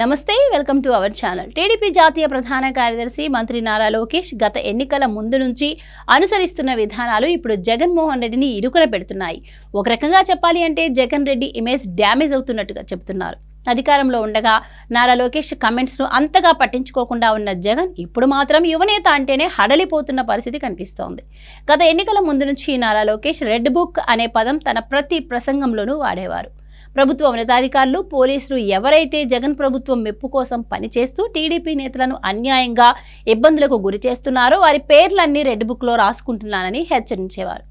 నమస్తే welcome to our channel TDP జాతీయ ప్రధాన కార్యదర్శి మంత్రి నారా లోకేష్ గత ఎన్నికల ముందు నుంచి అనుసరిస్తున్న విధానాలు ఇప్పుడు జగన్మోహన్ రెడ్డిని ఇరుకున పెడుతున్నాయి ఒక రకంగా చెప్పాలి అంటే జగన్ రెడ్డి ఇమేజ్ డ్యామేజ్ అవుతున్నట్టుగా చెబుతున్నారు అధికారంలో ఉండగా నారా లోకేష్ కమెంట్స్ను అంతగా పట్టించుకోకుండా ఉన్న జగన్ ఇప్పుడు మాత్రం యువనేత అంటేనే హడలిపోతున్న పరిస్థితి కనిపిస్తోంది గత ఎన్నికల ముందు నుంచి నారా లోకేష్ రెడ్ బుక్ అనే పదం తన ప్రతి ప్రసంగంలోనూ వాడేవారు ప్రభుత్వ ఉన్నతాధికారులు పోలీసులు ఎవరైతే జగన్ ప్రభుత్వం మెప్పు కోసం పనిచేస్తూ టీడీపీ నేతలను అన్యాయంగా ఇబ్బందులకు గురి చేస్తున్నారో వారి పేర్లన్నీ రెడ్ బుక్లో రాసుకుంటున్నానని హెచ్చరించేవారు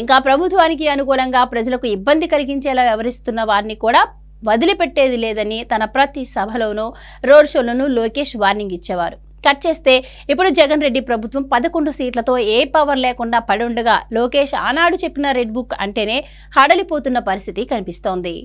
ఇంకా ప్రభుత్వానికి అనుకూలంగా ప్రజలకు ఇబ్బంది కలిగించేలా వ్యవహరిస్తున్న వారిని కూడా వదిలిపెట్టేది లేదని తన ప్రతి సభలోనూ రోడ్ షోలోనూ లోకేష్ వార్నింగ్ ఇచ్చేవారు కట్ చేస్తే ఇప్పుడు జగన్ రెడ్డి ప్రభుత్వం పదకొండు సీట్లతో ఏ పవర్ లేకుండా పడుండగా లోకేష్ ఆనాడు చెప్పిన రెడ్ బుక్ అంటేనే హడలిపోతున్న పరిస్థితి కనిపిస్తోంది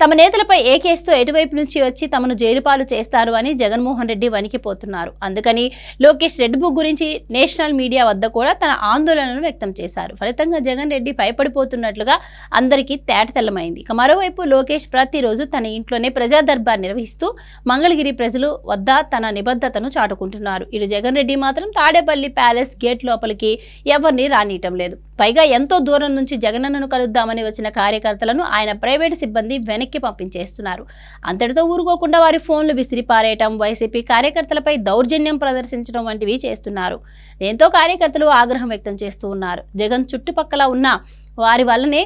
తమ నేతలపై ఏ కేసుతో ఎటువైపు నుంచి వచ్చి తమను జైలుపాలు చేస్తారు అని జగన్మోహన్ రెడ్డి వణికిపోతున్నారు అందుకని లోకేష్ రెడ్ బుక్ గురించి నేషనల్ మీడియా వద్ద కూడా తన ఆందోళనను వ్యక్తం చేశారు ఫలితంగా జగన్ రెడ్డి భయపడిపోతున్నట్లుగా అందరికీ తేటతెల్లమైంది ఇక మరోవైపు లోకేష్ ప్రతిరోజు తన ఇంట్లోనే ప్రజా దర్బార్ నిర్వహిస్తూ మంగళగిరి ప్రజలు వద్ద తన నిబద్ధతను చాటుకుంటున్నారు ఇటు జగన్ రెడ్డి మాత్రం తాడేపల్లి ప్యాలెస్ గేట్ లోపలికి ఎవరిని రానియటం లేదు పైగా ఎంతో దూరం నుంచి జగనన్నను కలుద్దామని వచ్చిన కార్యకర్తలను ఆయన ప్రైవేటు సిబ్బంది వెనక్కి పంపించేస్తున్నారు అంతటితో ఊరుకోకుండా వారి ఫోన్లు విసిరిపారేయటం వైసీపీ కార్యకర్తలపై దౌర్జన్యం ప్రదర్శించడం వంటివి చేస్తున్నారు దీంతో కార్యకర్తలు ఆగ్రహం వ్యక్తం చేస్తూ ఉన్నారు జగన్ చుట్టుపక్కల ఉన్న వారి వల్లనే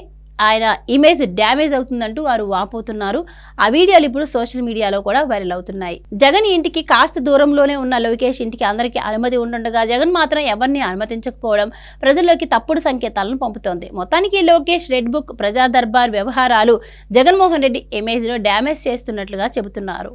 ఆయన ఇమేజ్ డ్యామేజ్ అవుతుందంటూ వారు వాపోతున్నారు ఆ వీడియోలు ఇప్పుడు సోషల్ మీడియాలో కూడా వైరల్ అవుతున్నాయి జగన్ ఇంటికి కాస్త దూరంలోనే ఉన్న లోకేష్ ఇంటికి అందరికీ అనుమతి ఉండగా జగన్ మాత్రం ఎవరిని అనుమతించకపోవడం ప్రజల్లోకి తప్పుడు సంకేతాలను పంపుతోంది మొత్తానికి లోకేష్ రెడ్ బుక్ ప్రజా దర్బార్ వ్యవహారాలు జగన్మోహన్ రెడ్డి ఇమేజ్ను డ్యామేజ్ చేస్తున్నట్లుగా చెబుతున్నారు